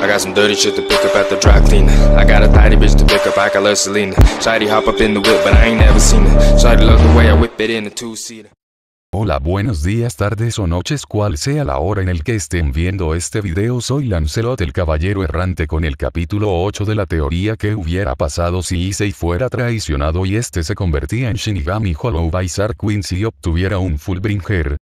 I got some dirty shit to pick up at the cleaner. I got a tiny bitch to pick up, hop up in the but I ain't seen the way I it in a two Hola buenos días tardes o noches cual sea la hora en el que estén viendo este video soy Lancelot el caballero errante con el capítulo 8 de la teoría que hubiera pasado si Issei fuera traicionado y este se convertía en Shinigami Hollow by Sar si y obtuviera un full bringer.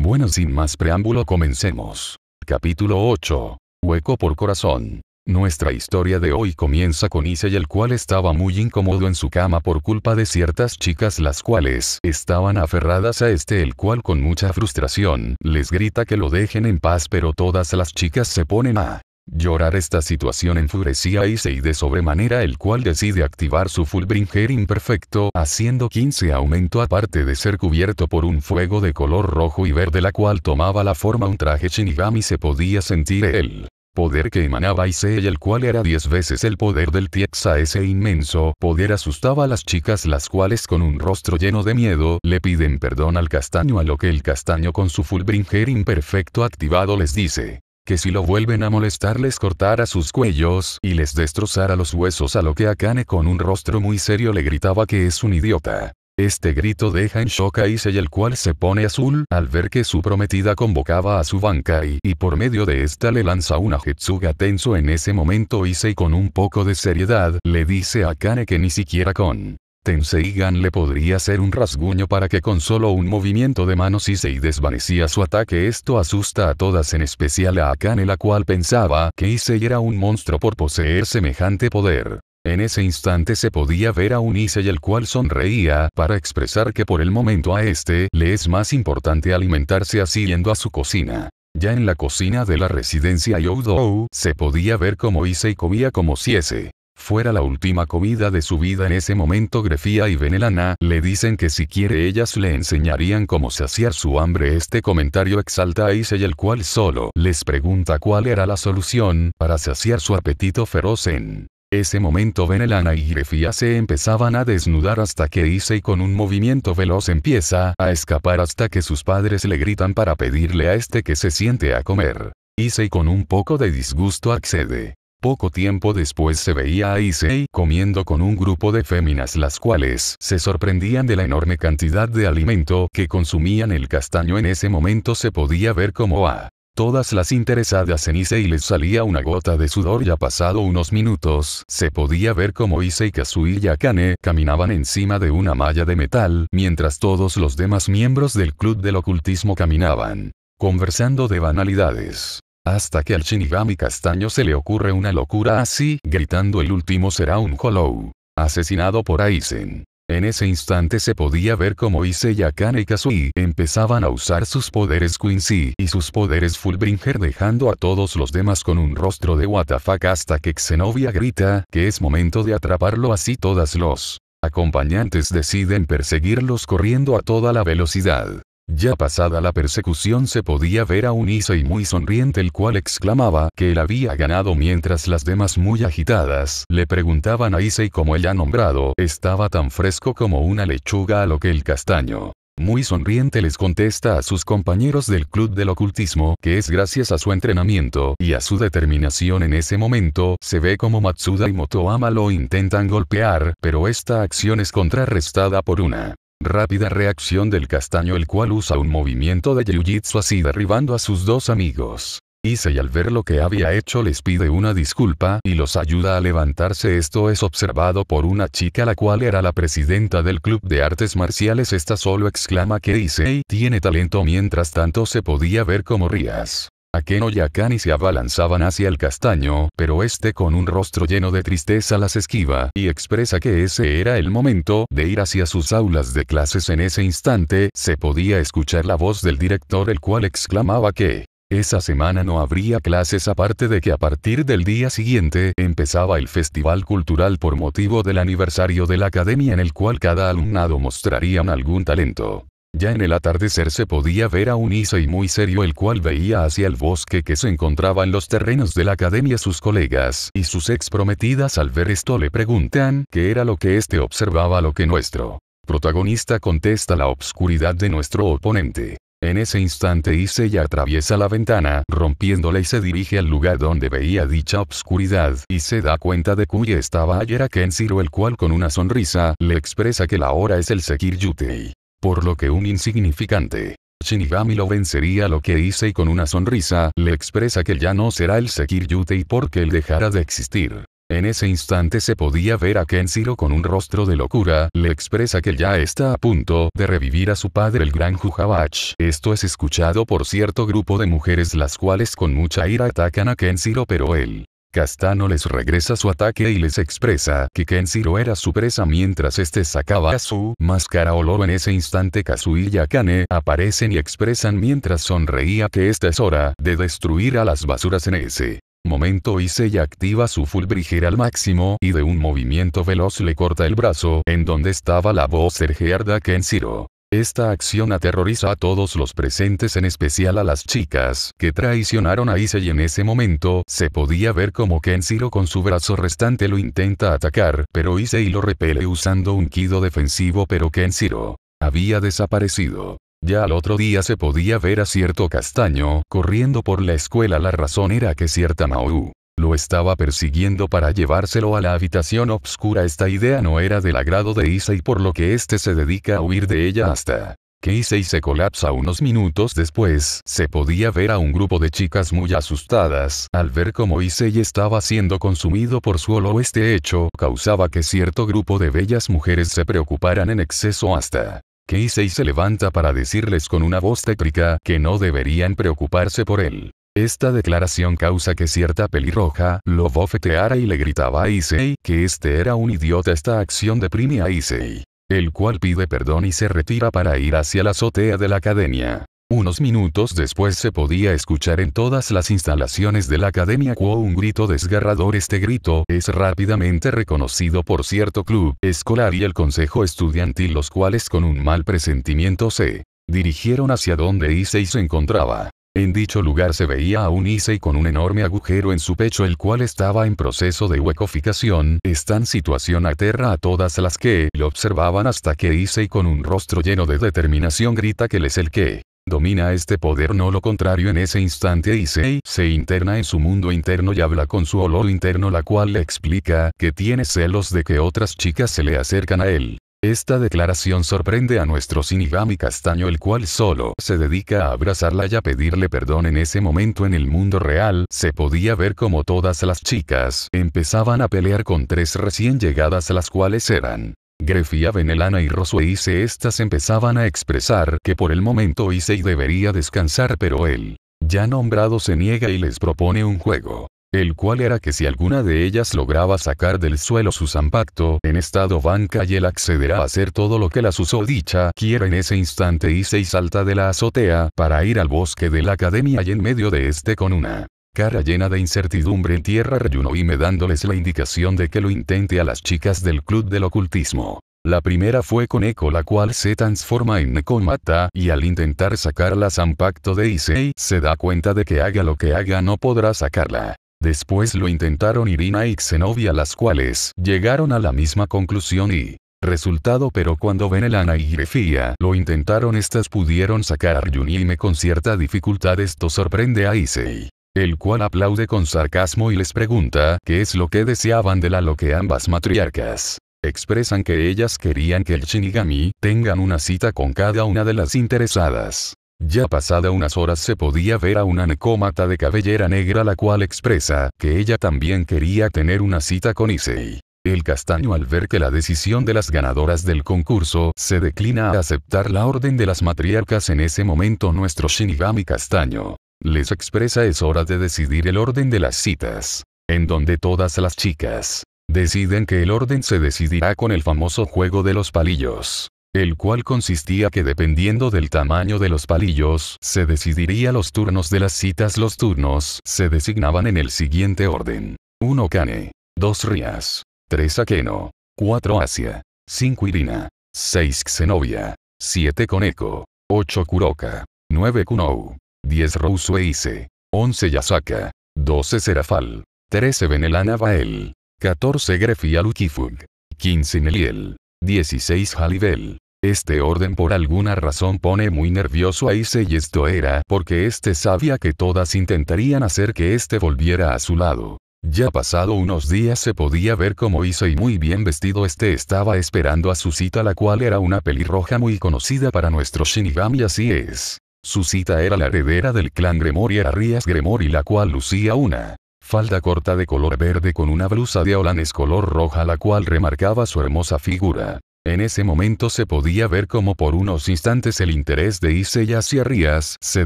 Bueno sin más preámbulo comencemos. Capítulo 8 hueco por corazón. Nuestra historia de hoy comienza con Issei el cual estaba muy incómodo en su cama por culpa de ciertas chicas las cuales estaban aferradas a este el cual con mucha frustración les grita que lo dejen en paz pero todas las chicas se ponen a Llorar esta situación enfurecía a Issei de sobremanera el cual decide activar su Fulbringer imperfecto haciendo 15 aumento aparte de ser cubierto por un fuego de color rojo y verde la cual tomaba la forma un traje Shinigami se podía sentir él poder que emanaba y y el cual era diez veces el poder del Tiexa. Ese inmenso poder asustaba a las chicas las cuales con un rostro lleno de miedo le piden perdón al castaño a lo que el castaño con su fulbringer imperfecto activado les dice que si lo vuelven a molestar les cortara sus cuellos y les destrozara los huesos a lo que Akane con un rostro muy serio le gritaba que es un idiota. Este grito deja en shock a Issei el cual se pone azul al ver que su prometida convocaba a su Bankai y por medio de esta le lanza una Jetsuga tenso en ese momento Issei con un poco de seriedad le dice a Kane que ni siquiera con Tenseigan le podría hacer un rasguño para que con solo un movimiento de manos Issei desvanecía su ataque. Esto asusta a todas en especial a Akane la cual pensaba que Issei era un monstruo por poseer semejante poder. En ese instante se podía ver a un y el cual sonreía para expresar que por el momento a este le es más importante alimentarse así yendo a su cocina. Ya en la cocina de la residencia Youdou se podía ver como y comía como si ese fuera la última comida de su vida en ese momento Grefía y Venelana le dicen que si quiere ellas le enseñarían cómo saciar su hambre este comentario exalta a y el cual solo les pregunta cuál era la solución para saciar su apetito feroz en ese momento Benelana y Grefía se empezaban a desnudar hasta que Issei con un movimiento veloz empieza a escapar hasta que sus padres le gritan para pedirle a este que se siente a comer. Issei con un poco de disgusto accede. Poco tiempo después se veía a Issei comiendo con un grupo de féminas las cuales se sorprendían de la enorme cantidad de alimento que consumían el castaño en ese momento se podía ver como a todas las interesadas en y les salía una gota de sudor ya pasado unos minutos, se podía ver como y Kazui y Akane caminaban encima de una malla de metal, mientras todos los demás miembros del club del ocultismo caminaban, conversando de banalidades. Hasta que al Shinigami castaño se le ocurre una locura así, gritando el último será un hollow. Asesinado por Aizen. En ese instante se podía ver cómo Iseya y Kazui empezaban a usar sus poderes Quincy y sus poderes Fullbringer dejando a todos los demás con un rostro de WTF hasta que Xenobia grita que es momento de atraparlo así todas los acompañantes deciden perseguirlos corriendo a toda la velocidad. Ya pasada la persecución se podía ver a un Issei muy sonriente el cual exclamaba que él había ganado mientras las demás muy agitadas le preguntaban a cómo como ha nombrado estaba tan fresco como una lechuga a lo que el castaño. Muy sonriente les contesta a sus compañeros del Club del Ocultismo que es gracias a su entrenamiento y a su determinación en ese momento, se ve como Matsuda y Motoama lo intentan golpear, pero esta acción es contrarrestada por una Rápida reacción del castaño el cual usa un movimiento de jiu-jitsu así derribando a sus dos amigos. Isei al ver lo que había hecho les pide una disculpa y los ayuda a levantarse esto es observado por una chica la cual era la presidenta del club de artes marciales esta solo exclama que Isei tiene talento mientras tanto se podía ver como Rías Akeno y Akani se abalanzaban hacia el castaño, pero este con un rostro lleno de tristeza las esquiva y expresa que ese era el momento de ir hacia sus aulas de clases. En ese instante, se podía escuchar la voz del director el cual exclamaba que esa semana no habría clases aparte de que a partir del día siguiente empezaba el festival cultural por motivo del aniversario de la academia en el cual cada alumnado mostrarían algún talento. Ya en el atardecer se podía ver a un Issei muy serio el cual veía hacia el bosque que se encontraba en los terrenos de la academia sus colegas y sus ex prometidas al ver esto le preguntan qué era lo que éste observaba lo que nuestro protagonista contesta la obscuridad de nuestro oponente. En ese instante Issei atraviesa la ventana, rompiéndola y se dirige al lugar donde veía dicha obscuridad, y se da cuenta de cuya estaba ayer a Kenshiro el cual con una sonrisa, le expresa que la hora es el seguir Yutei por lo que un insignificante Shinigami lo vencería lo que hice y con una sonrisa le expresa que ya no será el Yute y porque él dejará de existir. En ese instante se podía ver a Kenshiro con un rostro de locura, le expresa que ya está a punto de revivir a su padre el gran Jujabach. Esto es escuchado por cierto grupo de mujeres las cuales con mucha ira atacan a Kenshiro pero él Castano les regresa su ataque y les expresa que Kenshiro era su presa mientras este sacaba su máscara olor en ese instante Kazu y Yakane aparecen y expresan mientras sonreía que esta es hora de destruir a las basuras en ese momento Issei activa su fulbriger al máximo y de un movimiento veloz le corta el brazo en donde estaba la voz sergearda Kenshiro. Esta acción aterroriza a todos los presentes en especial a las chicas que traicionaron a Issei en ese momento se podía ver como Kenshiro con su brazo restante lo intenta atacar, pero Issei lo repele usando un kido defensivo pero Kenshiro había desaparecido. Ya al otro día se podía ver a cierto castaño corriendo por la escuela la razón era que cierta Mao lo estaba persiguiendo para llevárselo a la habitación obscura. Esta idea no era del agrado de Issei por lo que éste se dedica a huir de ella hasta que Issei se colapsa unos minutos después. Se podía ver a un grupo de chicas muy asustadas al ver cómo Issei estaba siendo consumido por su olor. Este hecho causaba que cierto grupo de bellas mujeres se preocuparan en exceso hasta que Issei se levanta para decirles con una voz tétrica que no deberían preocuparse por él. Esta declaración causa que cierta pelirroja lo bofeteara y le gritaba a Issei que este era un idiota. Esta acción deprime a Issei, el cual pide perdón y se retira para ir hacia la azotea de la academia. Unos minutos después se podía escuchar en todas las instalaciones de la Academia un grito desgarrador. Este grito es rápidamente reconocido por cierto club escolar y el consejo estudiantil los cuales con un mal presentimiento se dirigieron hacia donde Issei se encontraba. En dicho lugar se veía a un Issei con un enorme agujero en su pecho el cual estaba en proceso de huecoficación, Esta situación aterra a todas las que lo observaban hasta que Issei con un rostro lleno de determinación grita que él es el que domina este poder no lo contrario en ese instante Issei se interna en su mundo interno y habla con su olor interno la cual le explica que tiene celos de que otras chicas se le acercan a él. Esta declaración sorprende a nuestro Sinigami Castaño el cual solo se dedica a abrazarla y a pedirle perdón en ese momento en el mundo real, se podía ver como todas las chicas empezaban a pelear con tres recién llegadas las cuales eran Grefía Venelana y Rosue estas empezaban a expresar que por el momento Issei debería descansar pero él, ya nombrado se niega y les propone un juego el cual era que si alguna de ellas lograba sacar del suelo su zampacto en estado banca y él accederá a hacer todo lo que la dicha quiera en ese instante y salta de la azotea para ir al bosque de la academia y en medio de este con una cara llena de incertidumbre en tierra y me dándoles la indicación de que lo intente a las chicas del club del ocultismo. La primera fue con Eco la cual se transforma en Nekomata y al intentar sacar la Zampacto de Issei se da cuenta de que haga lo que haga no podrá sacarla. Después lo intentaron Irina y Xenobia, las cuales llegaron a la misma conclusión y resultado pero cuando ven el Grefía lo intentaron estas pudieron sacar a Ryunime con cierta dificultad esto sorprende a Issei el cual aplaude con sarcasmo y les pregunta qué es lo que deseaban de la lo que ambas matriarcas expresan que ellas querían que el Shinigami tengan una cita con cada una de las interesadas. Ya pasada unas horas se podía ver a una necómata de cabellera negra la cual expresa que ella también quería tener una cita con Issei. El castaño al ver que la decisión de las ganadoras del concurso se declina a aceptar la orden de las matriarcas en ese momento nuestro Shinigami castaño les expresa es hora de decidir el orden de las citas, en donde todas las chicas deciden que el orden se decidirá con el famoso juego de los palillos el cual consistía que dependiendo del tamaño de los palillos, se decidiría los turnos de las citas. Los turnos se designaban en el siguiente orden. 1 Kane, 2 Rías, 3 Akeno. 4 Asia, 5 Irina, 6 Xenobia, 7 Coneco, 8 Kuroka, 9 Kunou, 10 Rousueise, 11 Yasaka, 12 Serafal, 13 Benelana Bael, 14 Grefia Lukifug, 15 Neliel, 16 Halibel. Este orden por alguna razón pone muy nervioso a Ise y esto era porque este sabía que todas intentarían hacer que este volviera a su lado. Ya pasado unos días se podía ver cómo Ise y muy bien vestido este estaba esperando a su cita la cual era una pelirroja muy conocida para nuestro Shinigami así es. Su cita era la heredera del clan Gremor y era Rías Gremor la cual lucía una falda corta de color verde con una blusa de holanes color roja la cual remarcaba su hermosa figura. En ese momento se podía ver como por unos instantes el interés de Issei hacia Rías se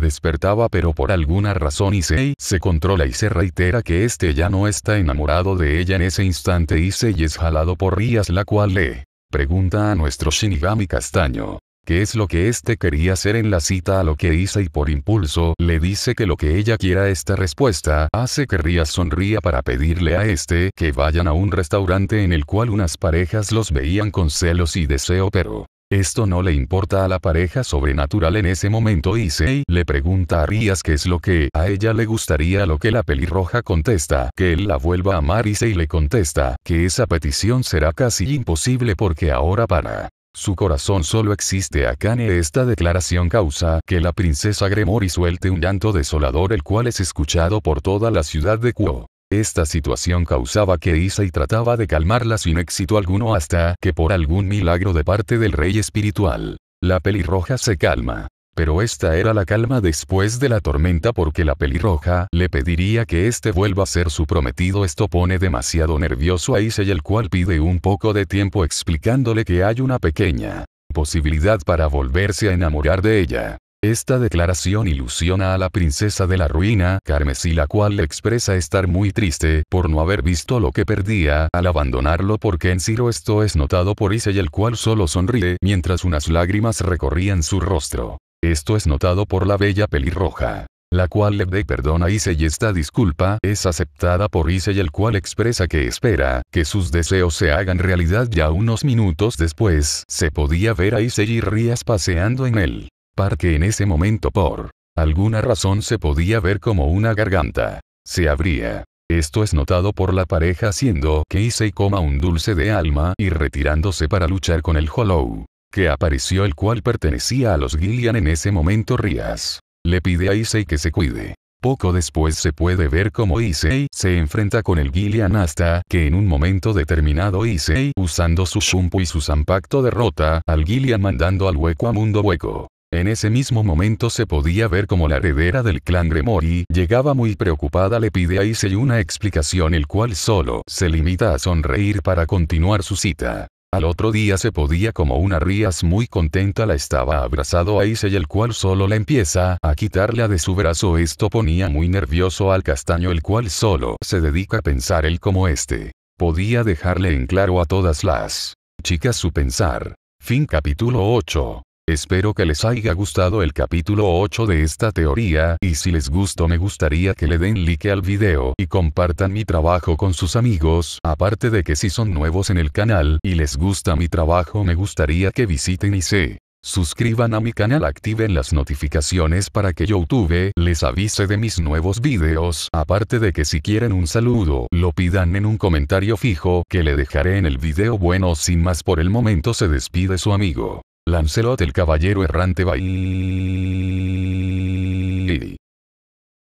despertaba pero por alguna razón Issei se controla y se reitera que este ya no está enamorado de ella en ese instante Issei es jalado por Rías la cual le pregunta a nuestro Shinigami castaño qué es lo que éste quería hacer en la cita a lo que dice y por impulso le dice que lo que ella quiera esta respuesta hace ah, que Rías sonría para pedirle a este que vayan a un restaurante en el cual unas parejas los veían con celos y deseo pero esto no le importa a la pareja sobrenatural en ese momento Sei le pregunta a Rías qué es lo que a ella le gustaría lo que la pelirroja contesta, que él la vuelva a amar y le contesta, que esa petición será casi imposible porque ahora para su corazón solo existe a Kane. Esta declaración causa que la princesa Gremory suelte un llanto desolador el cual es escuchado por toda la ciudad de Kuo. Esta situación causaba que y trataba de calmarla sin éxito alguno hasta que por algún milagro de parte del rey espiritual, la pelirroja se calma. Pero esta era la calma después de la tormenta porque la pelirroja le pediría que este vuelva a ser su prometido. Esto pone demasiado nervioso a Issei el cual pide un poco de tiempo explicándole que hay una pequeña posibilidad para volverse a enamorar de ella. Esta declaración ilusiona a la princesa de la ruina, Carmesí, la cual le expresa estar muy triste por no haber visto lo que perdía al abandonarlo Porque en Ciro Esto es notado por y el cual solo sonríe mientras unas lágrimas recorrían su rostro. Esto es notado por la bella pelirroja la cual le de perdona a Issei y esta disculpa es aceptada por Issei el cual expresa que espera que sus deseos se hagan realidad ya unos minutos después se podía ver a Issei y Rías paseando en el parque en ese momento por alguna razón se podía ver como una garganta se abría. Esto es notado por la pareja haciendo que Issei coma un dulce de alma y retirándose para luchar con el Hollow que apareció el cual pertenecía a los Gillian en ese momento Rías. Le pide a Issei que se cuide. Poco después se puede ver como Issei se enfrenta con el Gillian hasta que en un momento determinado Issei usando su Shumpu y su Zampacto derrota al Gillian mandando al hueco a Mundo Hueco. En ese mismo momento se podía ver como la heredera del clan Gremori llegaba muy preocupada le pide a Issei una explicación el cual solo se limita a sonreír para continuar su cita. Al otro día se podía como una rías muy contenta la estaba abrazado a y el cual solo la empieza a quitarla de su brazo esto ponía muy nervioso al castaño el cual solo se dedica a pensar él como este. Podía dejarle en claro a todas las chicas su pensar. Fin capítulo 8 Espero que les haya gustado el capítulo 8 de esta teoría y si les gustó me gustaría que le den like al video y compartan mi trabajo con sus amigos, aparte de que si son nuevos en el canal y les gusta mi trabajo me gustaría que visiten y se suscriban a mi canal, activen las notificaciones para que YouTube les avise de mis nuevos videos, aparte de que si quieren un saludo, lo pidan en un comentario fijo que le dejaré en el video bueno sin más por el momento se despide su amigo. Lancelot el caballero errante va